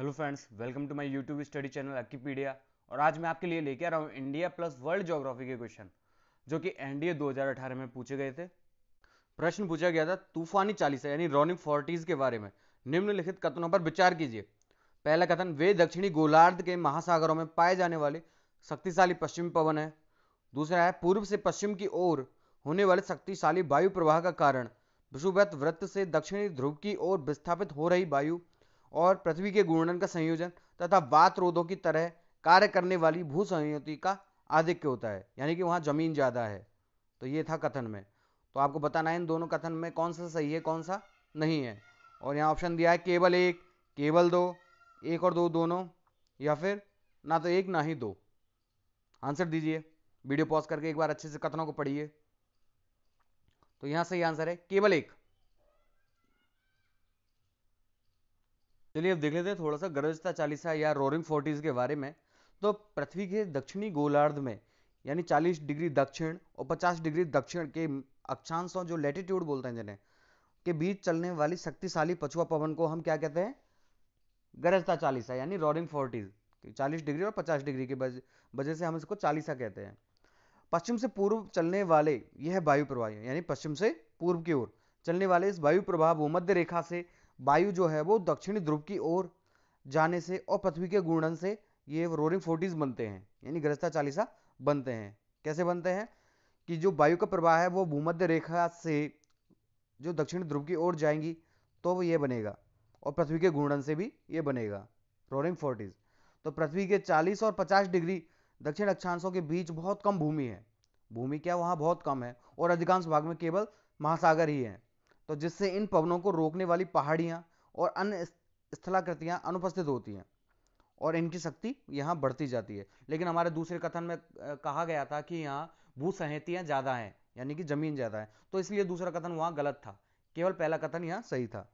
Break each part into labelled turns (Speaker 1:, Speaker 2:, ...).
Speaker 1: hello friends welcome to my YouTube study channel Akkipedia और आज मैं आपके लिए लेके आ रहा हूँ इंडिया प्लस वर्ल्ड ज्योग्राफी के क्वेश्चन जो कि एनडीए 2018 में पूछे गए थे प्रश्न पूछा गया था तूफानी चालीसा यानी रोनिंग फोर्टीज के बारे में निम्नलिखित कथनों पर विचार कीजिए पहला कथन वे दक्षिणी गोलार्ध के महासागरों में पाए जाने वाले शक्तिशाली पश्चिमी पवन है दूसरा है पूर्व से पश्चिम की ओर होने वाले शक्तिशाली वायु प्रवाह का कारण विश्वव्यत वृत्त से दक्षिणी ध्रुव की ओर विस्थापित हो रही वायु और पृथ्वी के घूर्णन का संयोजन तथा बात रोधों की तरह कार्य करने वाली भू संयुति का आधिक्य होता है यानी कि वहाँ जमीन ज़्यादा है तो ये था कथन में तो आपको बताना है इन दोनों कथन में कौन सा सही है कौन सा नहीं है और यहाँ ऑप्शन दिया है केवल एक केवल दो एक और दो दोनों या फिर ना तो एक ना ही दो आंसर दीजिए वीडियो पॉज करके एक बार अच्छे से कथनों को पढ़िए तो यहाँ सही आंसर है केवल एक चलिए अब देख लेते हैं थोड़ा सा गरजता चालीसा या रोरिंग फोर्टीज़ के बारे में तो पृथ्वी के दक्षिणी गोलार्ध में यानी 40 डिग्री दक्षिण और 50 डिग्री दक्षिण के अक्षांशों जो लेटिट्यूड बोलते हैं जिन्हें के बीच चलने वाली शक्तिशाली पछुआ पवन को हम क्या कहते हैं गरजता चालीसा यानी रोरिंग फोर्टीज़ चालीस डिग्री और पचास डिग्री की वजह से हम इसको चालीसा कहते हैं पश्चिम से पूर्व चलने वाले यह वायु प्रवाह यानी पश्चिम से पूर्व की ओर चलने वाले इस वायु प्रवाह भूमध्य रेखा से वायु जो है वो दक्षिणी ध्रुव की ओर जाने से और पृथ्वी के घूर्णन से ये रोरिंग फोर्टीज बनते हैं यानी ग्रस्ता चालीसा बनते हैं कैसे बनते हैं कि जो वायु का प्रवाह है वो भूमध्य रेखा से जो दक्षिण ध्रुव की ओर जाएंगी तो वो ये बनेगा और पृथ्वी के घूर्णन से भी ये बनेगा रोरिंग फोर्टीज तो पृथ्वी के 40 और 50 डिग्री दक्षिण अक्षांशों के बीच बहुत कम भूमि है भूमि क्या वहाँ बहुत कम है और अधिकांश भाग में केवल महासागर ही है तो जिससे इन पवनों को रोकने वाली पहाड़ियाँ और अन्य स्थलाकृतियाँ अनुपस्थित होती हैं और इनकी शक्ति यहाँ बढ़ती जाती है लेकिन हमारे दूसरे कथन में कहा गया था कि यहाँ भूसंहितियाँ ज़्यादा हैं यानी कि ज़मीन ज़्यादा है तो इसलिए दूसरा कथन वहाँ गलत था केवल पहला कथन यहाँ सही था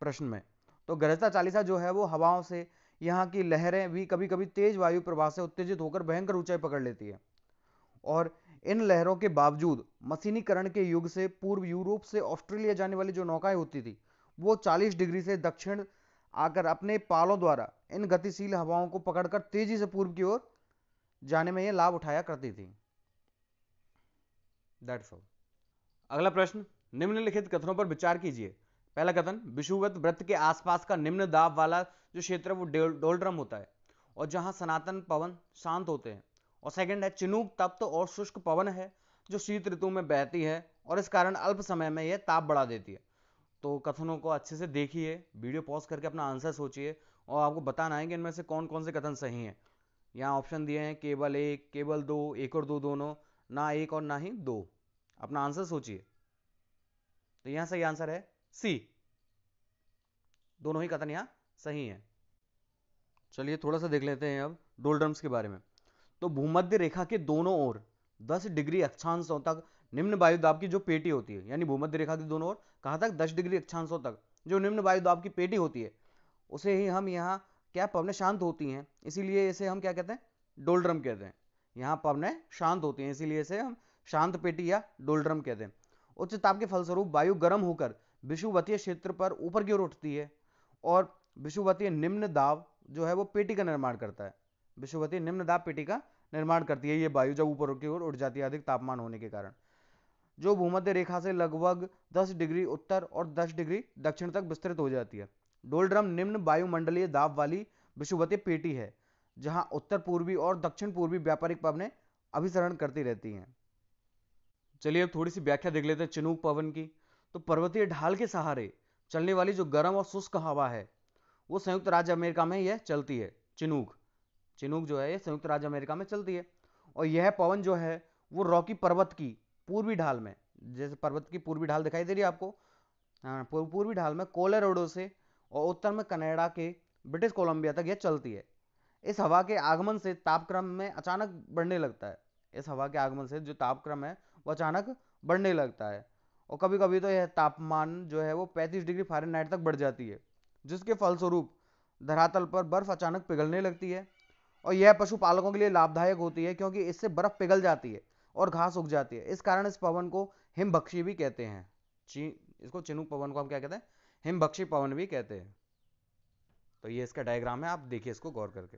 Speaker 1: प्रश्न में तो गरजता चालीसा जो है वो हवाओं से यहाँ की लहरें भी कभी कभी तेज वायु प्रवाह से उत्तेजित होकर भयंकर ऊंचाई पकड़ लेती है और इन लहरों के बावजूद मशीनीकरण के युग से पूर्व यूरोप से ऑस्ट्रेलिया जाने वाली जो नौकाएं होती थी वो 40 डिग्री से दक्षिण आकर अपने पालों द्वारा इन गतिशील हवाओं को पकड़कर तेजी से पूर्व की ओर जाने में ये लाभ उठाया करती थी अगला प्रश्न निम्नलिखित कथनों पर विचार कीजिए पहला कथन विषुवत व्रत के आसपास का निम्न दाब वाला जो क्षेत्र है वो डोलड्रम होता है और जहां सनातन पवन शांत होते हैं और सेकंड है चिनूक तप्त तो और शुष्क पवन है जो शीत ऋतु में बहती है और इस कारण अल्प समय में यह ताप बढ़ा देती है तो कथनों को अच्छे से देखिए वीडियो पॉज करके अपना आंसर सोचिए और आपको बताना है कि इनमें से कौन कौन से कथन सही हैं यहाँ ऑप्शन दिए हैं केवल एक केवल दो एक और दो दोनों ना एक और ना ही दो अपना आंसर सोचिए तो यहाँ सही आंसर है सी दोनों ही कथन यहाँ सही हैं चलिए थोड़ा सा देख लेते हैं अब डोल्ड्रम्स के बारे में तो भूमध्य रेखा के दोनों ओर 10 डिग्री अक्षांशों तक निम्न वायु दाब की जो पेटी होती है यानी भूमध्य रेखा के दोनों ओर कहाँ तक 10 डिग्री अक्षांशों तक जो निम्न वायु दाब की पेटी होती है उसे ही हम यहाँ क्या पवने शांत होती हैं इसीलिए इसे हम क्या कहते हैं डोलड्रम कहते हैं यहाँ पवने शांत होती हैं इसीलिए इसे हम शांत पेटी या डोलड्रम कहते हैं उच्च ताप के फलस्वरूप वायु गर्म होकर विषुवतीय क्षेत्र पर ऊपर की ओर उठती है और विषुवतीय निम्न दाब जो है वो पेटी का निर्माण करता है विश्ववती निम्न दाब पेटी का निर्माण करती है ये वायु जब ऊपर की ओर उड़ जाती है अधिक तापमान होने के कारण जो भूमध्य रेखा से लगभग 10 डिग्री उत्तर और 10 डिग्री दक्षिण तक विस्तृत हो जाती है डोलड्रम निम्न वायुमंडलीय दाब वाली विश्ववती पेटी है जहां उत्तर पूर्वी और दक्षिण पूर्वी व्यापारिक पवने अभिसरण करती रहती हैं चलिए अब थोड़ी सी व्याख्या देख लेते हैं चिनूक पवन की तो पर्वतीय ढाल के सहारे चलने वाली जो गर्म और शुष्क हवा है वो संयुक्त राज्य अमेरिका में यह चलती है चिनूक चिनूक जो है ये संयुक्त राज्य अमेरिका में चलती है और यह पवन जो है वो रॉकी पर्वत की पूर्वी ढाल में जैसे पर्वत की पूर्वी ढाल दिखाई दे रही है आपको हाँ, पूर्वी ढाल में कोलेरोडो से और उत्तर में कनाडा के ब्रिटिश कोलंबिया तक यह चलती है इस हवा के आगमन से तापक्रम में अचानक बढ़ने लगता है इस हवा के आगमन से जो तापक्रम है वो अचानक बढ़ने लगता है और कभी कभी तो यह तापमान जो है वो 35 डिग्री फारेनहाइट तक बढ़ जाती है जिसके फलस्वरूप धरातल पर बर्फ अचानक पिघलने लगती है और यह पशुपालकों के लिए लाभदायक होती है क्योंकि इससे बर्फ पिघल जाती है और घास उग जाती है इस कारण इस पवन को हिमबक्शी भी कहते हैं इसको चिनुक पवन को हम क्या कहते हैं हिमबक्शी पवन भी कहते हैं तो ये इसका डायग्राम है आप देखिए इसको गौर करके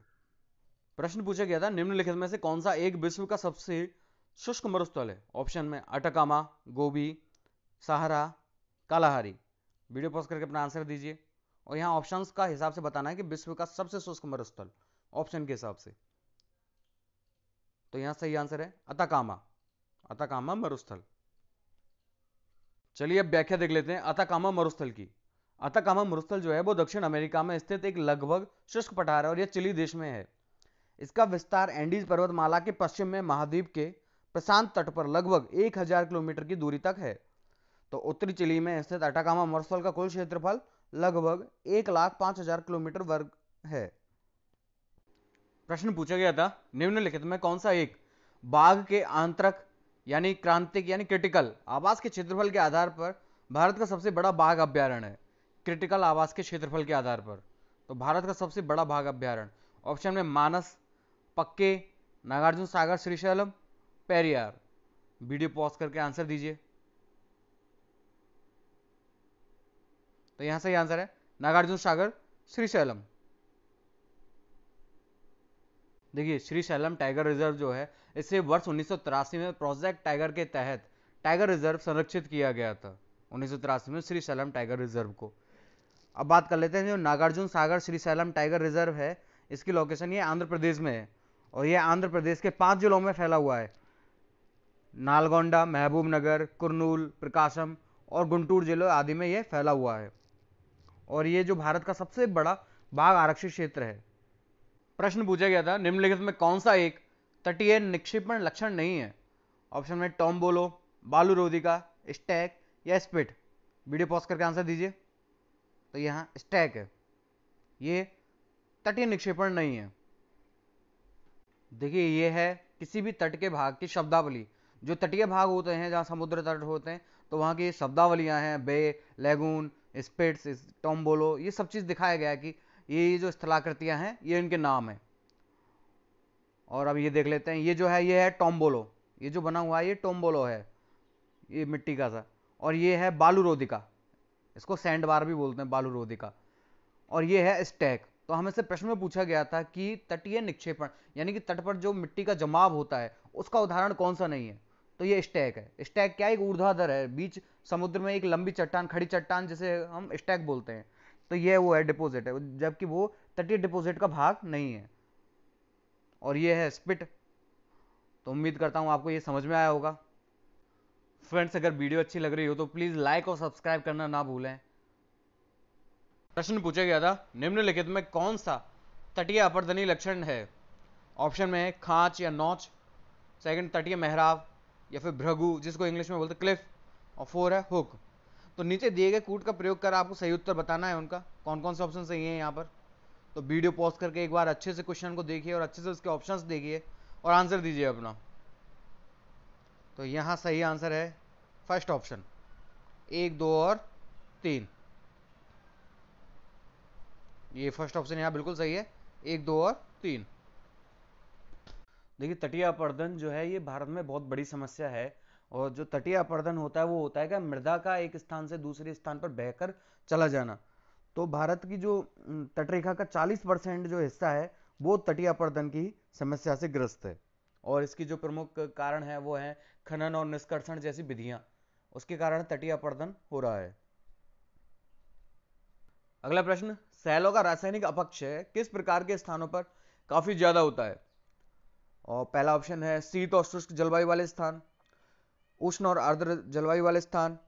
Speaker 1: प्रश्न पूछा गया था निम्नलिखित में से कौन सा एक विश्व का सबसे शुष्क मरुस्थल है ऑप्शन में अटकामा गोभी सहारा कालाहारी वीडियो पॉज करके अपना आंसर दीजिए और यहाँ ऑप्शंस का हिसाब से बताना है कि विश्व का सबसे शुष्क मरुस्थल ऑप्शन के हिसाब से तो यहां सही आंसर है अताकामा अताकामा मरुस्थल चलिए अब व्याख्या देख लेते हैं अताकामा मरुस्थल की अताकामा मरुस्थल जो है वो दक्षिण अमेरिका में स्थित एक लगभग शुष्क पठार है और यह चिली देश में है इसका विस्तार एंडीज पर्वतमाला के पश्चिम में महाद्वीप के प्रशांत तट पर लगभग 1000 किलोमीटर की दूरी तक है तो उत्तरी चिली में स्थित अटाकामा मरुस्थल का कुल क्षेत्रफल लगभग एक लाख पांच हजार किलोमीटर वर्ग है प्रश्न पूछा गया था निम्नलिखित में कौन सा एक बाघ के आंतरक यानी क्रांतिक यानी क्रिटिकल आवास के क्षेत्रफल के आधार पर भारत का सबसे बड़ा बाघ अभ्यारण है क्रिटिकल आवास के क्षेत्रफल के आधार पर तो भारत का सबसे बड़ा बाघ अभ्यारण ऑप्शन में मानस पक्के नागार्जुन सागर श्रीशैलम पेरियार वीडियो पॉज करके आंसर दीजिए तो यहां से आंसर है नागार्जुन सागर श्रीशैलम देखिए श्री शैलम टाइगर रिजर्व जो है इसे वर्ष उन्नीस में प्रोजेक्ट टाइगर के तहत टाइगर रिजर्व संरक्षित किया गया था उन्नीस में श्री शैलम टाइगर रिजर्व को अब बात कर लेते हैं जो Nagarjuna Sagar Srisailam tiger reserve है इसकी लोकेशन ये आंध्र प्रदेश में है और ये आंध्र प्रदेश के पाँच जिलों में फैला हुआ है नालगोंडा महबूब नगर कुरनूल प्रकाशम और गुंटूर जिलों आदि में ये फैला हुआ है और ये जो भारत का सबसे बड़ा बाघ आरक्षित क्षेत्र है प्रश्न पूछा गया था निम्नलिखित में कौन सा एक तटीय निक्षेपण लक्षण नहीं है ऑप्शन में टॉम्बोलो बालू रोधिका स्टैक या स्पिट वीडियो पॉज करके आंसर दीजिए तो यहाँ स्टैक है ये तटीय निक्षेपण नहीं है देखिए ये है किसी भी तट के भाग की शब्दावली जो तटीय भाग होते हैं जहाँ समुद्र तट होते हैं तो वहाँ की शब्दावलियाँ हैं बे लेगून स्पिट्स टॉम्बोलो ये सब चीज़ दिखाया गया है कि ये जो स्थलाकृतियां हैं ये इनके नाम है और अब ये देख लेते हैं ये जो है ये है टोम्बोलो ये जो बना हुआ है ये टोम्बोलो है ये मिट्टी का सा और ये है बालू रोधिका इसको सैंड बार भी बोलते हैं बालू रोधिका और ये है स्टैक तो हमें से प्रश्न में पूछा गया था कि तटीय निक्षेपण यानी कि तट पर जो मिट्टी का जमाव होता है उसका उदाहरण कौन सा नहीं है तो ये स्टैक है स्टैक क्या एक ऊर्ध्वाधर है बीच समुद्र में एक लंबी चट्टान खड़ी चट्टान जिसे हम स्टैक बोलते हैं तो ये वो है डिपोजिट है जबकि वो तटीय डिपोजिट का भाग नहीं है और ये है स्पिट तो उम्मीद करता हूँ आपको ये समझ में आया होगा फ्रेंड्स अगर वीडियो अच्छी लग रही हो तो प्लीज़ लाइक और सब्सक्राइब करना ना भूलें प्रश्न पूछा गया था निम्नलिखित में कौन सा तटीय अपरदनी लक्षण है ऑप्शन में है खाँच या नौच सेकंड तटीय मेहराब या फिर भ्रगु जिसको इंग्लिश में बोलते क्लिफ और फोर है हुक तो नीचे दिए गए कूट का प्रयोग कर आपको सही उत्तर बताना है उनका कौन कौन से ऑप्शन सही है यहाँ पर तो वीडियो पॉज करके एक बार अच्छे से क्वेश्चन को देखिए और अच्छे से उसके ऑप्शंस देखिए और आंसर दीजिए अपना तो यहाँ सही आंसर है फर्स्ट ऑप्शन एक दो और तीन ये फर्स्ट ऑप्शन यहाँ बिल्कुल सही है एक दो और तीन देखिए तटीय अपर्दन जो है ये भारत में बहुत बड़ी समस्या है और जो तटीय अपर्दन होता है वो होता है क्या मृदा का एक स्थान से दूसरे स्थान पर बहकर चला जाना तो भारत की जो तटरेखा का 40 परसेंट जो हिस्सा है वो तटीय अपर्दन की समस्या से ग्रस्त है और इसकी जो प्रमुख कारण है वो है खनन और निष्कर्षण जैसी विधियां उसके कारण तटीय अपर्दन हो रहा है अगला प्रश्न सैलों का रासायनिक अपक्ष किस प्रकार के स्थानों पर काफी ज्यादा होता है और पहला ऑप्शन है शीत और शुष्क जलवायु वाले स्थान उष्ण और आर्द्र जलवायु वाले स्थान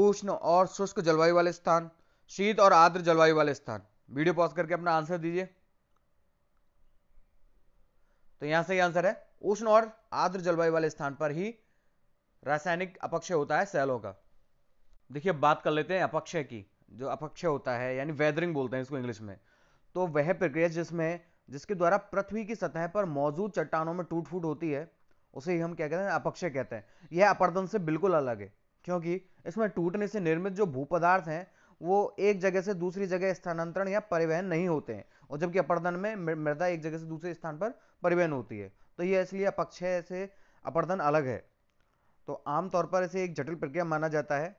Speaker 1: उष्ण और शुष्क जलवायु वाले स्थान शीत और आर्द्र जलवायु वाले स्थान वीडियो पॉज करके अपना आंसर दीजिए तो यहां से आंसर है उष्ण और आर्द्र जलवायु वाले स्थान पर ही रासायनिक अपक्षय होता है सेलों का देखिए बात कर लेते हैं अपक्षय की जो अपक्षय होता है यानी वेदरिंग बोलते हैं इसको इंग्लिश में तो वह प्रक्रिया जिसमें जिसके द्वारा पृथ्वी की सतह पर मौजूद चट्टानों में टूट फूट होती है उसे ही हम क्या कहते हैं अपक्षय कहते हैं यह अपर्दन से बिल्कुल अलग है क्योंकि इसमें टूटने से निर्मित जो भू पदार्थ हैं वो एक जगह से दूसरी जगह स्थानांतरण या परिवहन नहीं होते हैं और जबकि अपर्दन में मृदा एक जगह से दूसरे स्थान पर परिवहन होती है तो यह इसलिए अपक्षय से अपर्दन अलग है तो आमतौर पर इसे एक जटिल प्रक्रिया माना जाता है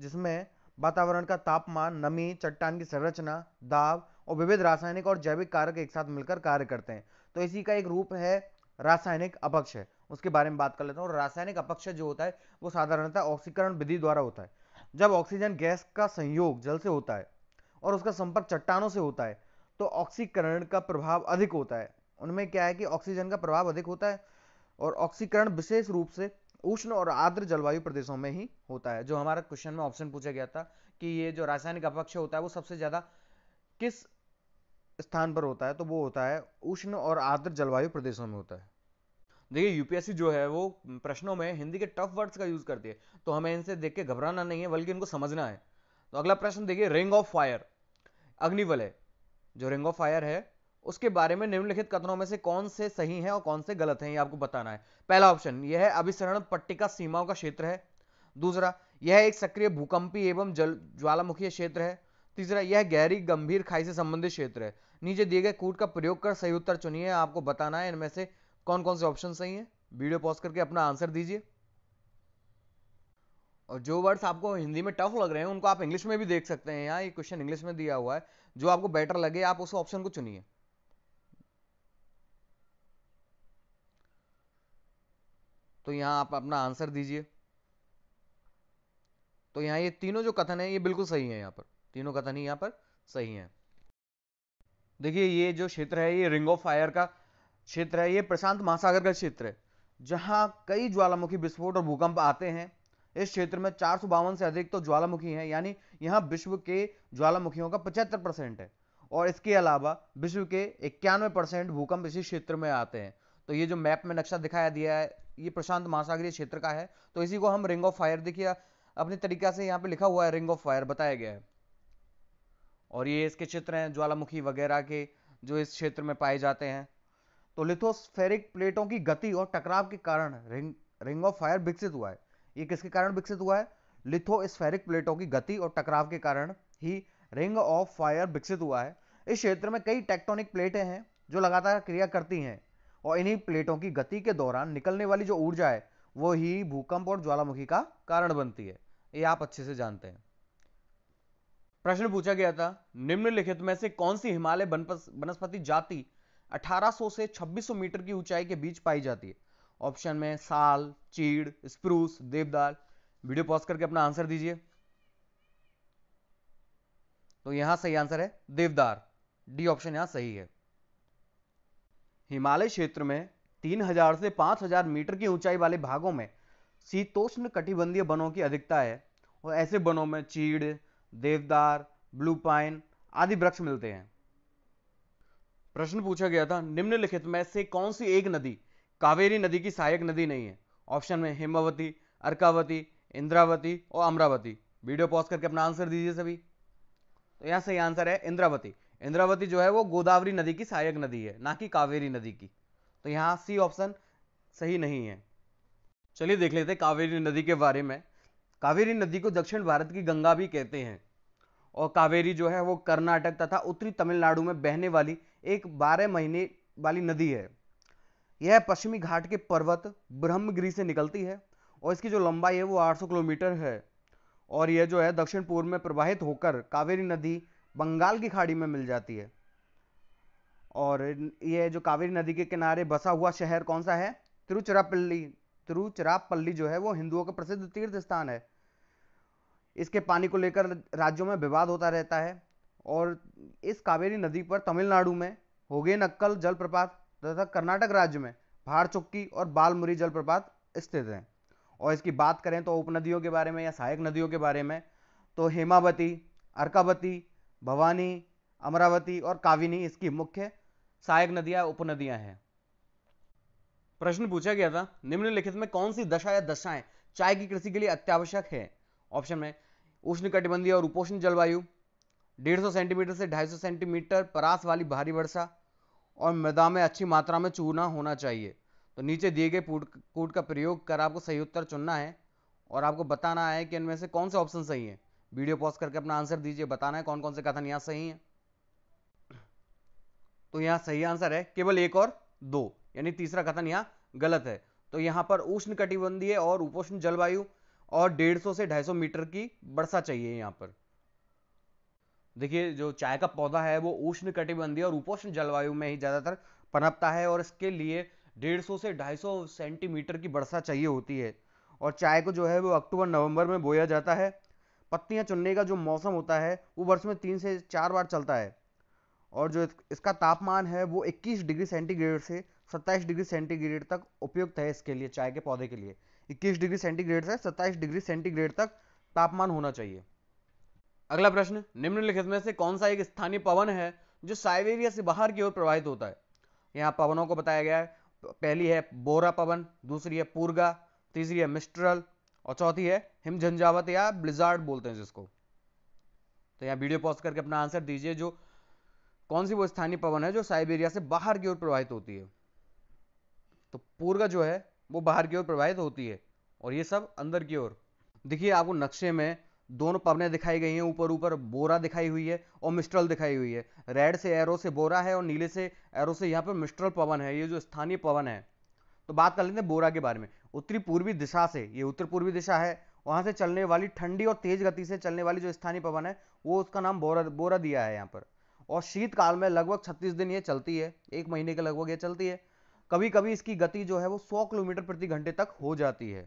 Speaker 1: जिसमें वातावरण का तापमान नमी चट्टान की संरचना दाब और विविध रासायनिक और जैविक कारक एक साथ मिलकर कार्य करते हैं तो इसी का एक रूप है रासायनिक अपक्ष है उसके बारे में बात कर लेता हूँ रासायनिक अपक्ष जो होता है वो साधारणतः ऑक्सीकरण विधि द्वारा होता है जब ऑक्सीजन गैस का संयोग जल से होता है और उसका संपर्क चट्टानों से होता है तो ऑक्सीकरण का प्रभाव अधिक होता है उनमें क्या है कि ऑक्सीजन का प्रभाव अधिक होता है और ऑक्सीकरण विशेष रूप से उष्ण और आर्द्र जलवायु प्रदेशों में ही होता है जो हमारा क्वेश्चन में ऑप्शन पूछा गया था कि ये जो रासायनिक अपक्ष होता है वो सबसे ज्यादा किस स्थान पर होता है तो वो होता है उष्ण और आर्द्र जलवायु प्रदेशों में होता है देखिए यूपीएससी जो है वो प्रश्नों में हिंदी के टफ वर्ड्स का यूज करती है तो हमें इनसे देख के घबराना नहीं है बल्कि इनको समझना है तो अगला प्रश्न देखिए रिंग ऑफ फायर अग्निवल है जो रिंग ऑफ फायर है उसके बारे में निम्नलिखित कथनों में से कौन से सही है और कौन से गलत है ये आपको बताना है पहला ऑप्शन यह है अभिसरण पट्टिका सीमाओं का क्षेत्र है दूसरा यह एक सक्रिय भूकंपी एवं जल ज्वालामुखीय क्षेत्र है तीसरा यह गहरी गंभीर खाई से संबंधित क्षेत्र है नीचे दिए गए कूट का प्रयोग कर सही उत्तर चुनिए आपको बताना है इनमें से कौन कौन से ऑप्शन सही है वीडियो पॉज करके अपना आंसर दीजिए और जो वर्ड्स आपको हिंदी में टफ लग रहे हैं उनको आप इंग्लिश में भी देख सकते हैं यहाँ ये क्वेश्चन इंग्लिश में दिया हुआ है जो आपको बेटर लगे आप उस ऑप्शन को चुनिए तो यहाँ आप अपना आंसर दीजिए तो यहाँ ये तीनों जो कथन है ये बिल्कुल सही है यहाँ पर तीनों कथन ही यहाँ पर सही है देखिए ये जो क्षेत्र है ये रिंग ऑफ फायर का क्षेत्र है ये प्रशांत महासागर का क्षेत्र है जहाँ कई ज्वालामुखी विस्फोट और भूकंप आते हैं इस क्षेत्र में चार से अधिक तो ज्वालामुखी हैं यानी यहाँ विश्व के ज्वालामुखियों का पचहत्तर परसेंट है और इसके अलावा विश्व के इक्यानवे परसेंट भूकंप इसी क्षेत्र में आते हैं तो ये जो मैप में नक्शा दिखाया दिया है ये प्रशांत महासागरीय क्षेत्र का है तो इसी को हम रिंग ऑफ फायर देखिए अपने तरीका से यहाँ पे लिखा हुआ है रिंग ऑफ फायर बताया गया है और ये इसके चित्र हैं ज्वालामुखी वगैरह के जो इस क्षेत्र में पाए जाते हैं तो लिथोस्फेरिक प्लेटों की गति और टकराव के कारण रिंग रिंग ऑफ फायर विकसित हुआ है ये किसके कारण विकसित हुआ है लिथोस्फेरिक प्लेटों की गति और टकराव के कारण ही रिंग ऑफ फायर विकसित हुआ है इस क्षेत्र में कई टेक्टोनिक प्लेटें हैं जो लगातार क्रिया करती हैं और इन्हीं प्लेटों की गति के दौरान निकलने वाली जो ऊर्जा है वो ही भूकंप और ज्वालामुखी का कारण बनती है ये आप अच्छे से जानते हैं प्रश्न पूछा गया था निम्नलिखित में से कौन सी हिमालय वनस्पति जाति 1800 से 2600 मीटर की ऊंचाई के बीच पाई जाती है ऑप्शन में साल चीड़ स्प्रूस देवदार वीडियो पॉज करके अपना आंसर दीजिए तो यहां सही आंसर है देवदार डी ऑप्शन यहां सही है हिमालय क्षेत्र में 3000 से 5000 मीटर की ऊंचाई वाले भागों में शीतोष्ण कटिबंधीय बनों की अधिकता है और ऐसे बनों में चीड़ देवदार ब्लू पाइन आदि वृक्ष मिलते हैं प्रश्न पूछा गया था निम्नलिखित में से कौन सी एक नदी कावेरी नदी की सहायक नदी नहीं है ऑप्शन में हेमावती अर्कावती इंद्रावती और अमरावती वीडियो पॉज करके अपना आंसर दीजिए सभी तो यहां सही आंसर है इंद्रावती इंद्रावती जो है वो गोदावरी नदी की सहायक नदी है ना कि कावेरी नदी की तो यहां सी ऑप्शन सही नहीं है चलिए देख लेते कावेरी नदी के बारे में कावेरी नदी को दक्षिण भारत की गंगा भी कहते हैं और कावेरी जो है वो कर्नाटक तथा उत्तरी तमिलनाडु में बहने वाली एक बारह महीने वाली नदी है यह पश्चिमी घाट के पर्वत ब्रह्मगिरी से निकलती है और इसकी जो लंबाई है वो 800 किलोमीटर है और यह जो है दक्षिण पूर्व में प्रवाहित होकर कावेरी नदी बंगाल की खाड़ी में मिल जाती है और यह जो कावेरी नदी के किनारे बसा हुआ शहर कौन सा है तिरुचिरापल्ली तिरुचिरापल्ली जो है वो हिंदुओं का प्रसिद्ध तीर्थ स्थान है इसके पानी को लेकर राज्यों में विवाद होता रहता है और इस कावेरी नदी पर तमिलनाडु में होगे नक्कल जलप्रपात तथा कर्नाटक राज्य में भाड़चुक्की और बालमुरी जलप्रपात स्थित हैं और इसकी बात करें तो उपनदियों के बारे में या सहायक नदियों के बारे में तो हेमावती अर्कावती भवानी अमरावती और काविनी इसकी मुख्य सहायक नदियाँ उपनदियाँ हैं प्रश्न पूछा गया था निम्नलिखित में कौन सी दशा या दशाएं चाय की कृषि के लिए अत्यावश्यक है ऑप्शन में उष्ण कटिबंधी और उपोष्ण जलवायु 150 सेंटीमीटर से 250 सेंटीमीटर परास वाली भारी वर्षा और मृदा में अच्छी मात्रा में चूना होना चाहिए तो नीचे दिए गए कूट का प्रयोग कर आपको सही उत्तर चुनना है और आपको बताना है कि इनमें से कौन से ऑप्शन सही है वीडियो पॉज करके अपना आंसर दीजिए बताना है कौन कौन से कथन यहाँ सही है तो यहाँ सही आंसर है केवल एक और दो यानी तीसरा कथन यहाँ गलत है तो यहाँ पर उष्ण कटिबंधीय और उपोष्ण जलवायु और 150 से 250 मीटर की वर्षा चाहिए यहाँ पर देखिए जो चाय का पौधा है वो उष्ण कटिबंधीय और उपोष्ण जलवायु में ही ज़्यादातर पनपता है और इसके लिए 150 से 250 सेंटीमीटर की वर्षा चाहिए होती है और चाय को जो है वो अक्टूबर नवंबर में बोया जाता है पत्तियाँ चुनने का जो मौसम होता है वो वर्ष में तीन से चार बार चलता है और जो इसका तापमान है वो 21 डिग्री सेंटीग्रेड से सत्ताईस डिग्री सेंटीग्रेड तक उपयुक्त है इसके लिए चाय के पौधे के लिए 21 डिग्री सेंटीग्रेड से 27 डिग्री सेंटीग्रेड तक तापमान होना चाहिए अगला प्रश्न निम्नलिखित में से कौन सा एक स्थानीय पवन है जो साइबेरिया से बाहर की ओर प्रवाहित होता है यहाँ पवनों को बताया गया है पहली है बोरा पवन दूसरी है पूर्गा तीसरी है मिस्ट्रल और चौथी है हिमझंझावत या ब्लिजार्ड बोलते हैं जिसको तो यहाँ वीडियो पॉज करके अपना आंसर दीजिए जो कौन सी वो स्थानीय पवन है जो साइबेरिया से बाहर की ओर प्रवाहित होती है तो पूर्गा जो है वो बाहर की ओर प्रवाहित होती है और ये सब अंदर की ओर देखिए आपको नक्शे में दोनों पवनें दिखाई गई हैं ऊपर ऊपर बोरा दिखाई हुई है और मिस्ट्रल दिखाई हुई है रेड से एरो से बोरा है और नीले से एरो से यहाँ पर मिस्ट्रल पवन है ये जो स्थानीय पवन है तो बात कर लेते हैं बोरा के बारे में उत्तरी पूर्वी दिशा से ये उत्तर पूर्वी दिशा है वहाँ से चलने वाली ठंडी और तेज गति से चलने वाली जो स्थानीय पवन है वो उसका नाम बोरा बोरा दिया है यहाँ पर और शीतकाल में लगभग छत्तीस दिन ये चलती है एक महीने के लगभग ये चलती है कभी कभी इसकी गति जो है वो 100 किलोमीटर प्रति घंटे तक हो जाती है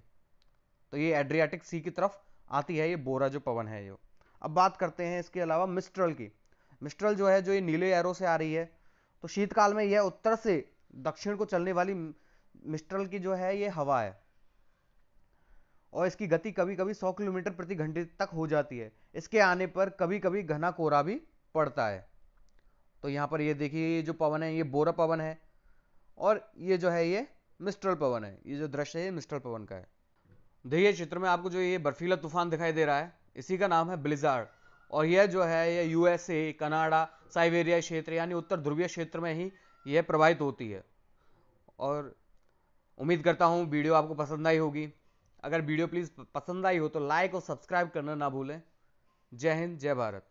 Speaker 1: तो ये एड्रियाटिक सी की तरफ आती है ये बोरा जो पवन है ये अब बात करते हैं इसके अलावा मिस्ट्रल की मिस्ट्रल जो है जो ये नीले एरो से आ रही है तो शीतकाल में यह उत्तर से दक्षिण को चलने वाली मिस्ट्रल की जो है ये हवा है और इसकी गति कभी कभी 100 किलोमीटर प्रति घंटे तक हो जाती है इसके आने पर कभी कभी घना कोहरा भी पड़ता है तो यहाँ पर ये देखिए ये जो पवन है ये बोरा पवन है और ये जो है ये मिस्ट्रल पवन है ये जो दृश्य है ये मिस्ट्रल पवन का है देखिए चित्र में आपको जो ये बर्फीला तूफान दिखाई दे रहा है इसी का नाम है ब्लिजार्ड और यह जो है ये यूएसए कनाडा साइबेरिया क्षेत्र यानी उत्तर ध्रुवीय क्षेत्र में ही यह प्रभावित होती है और उम्मीद करता हूँ वीडियो आपको पसंद आई होगी अगर वीडियो प्लीज़ पसंद आई हो तो लाइक और सब्सक्राइब करना ना भूलें जय हिंद जय भारत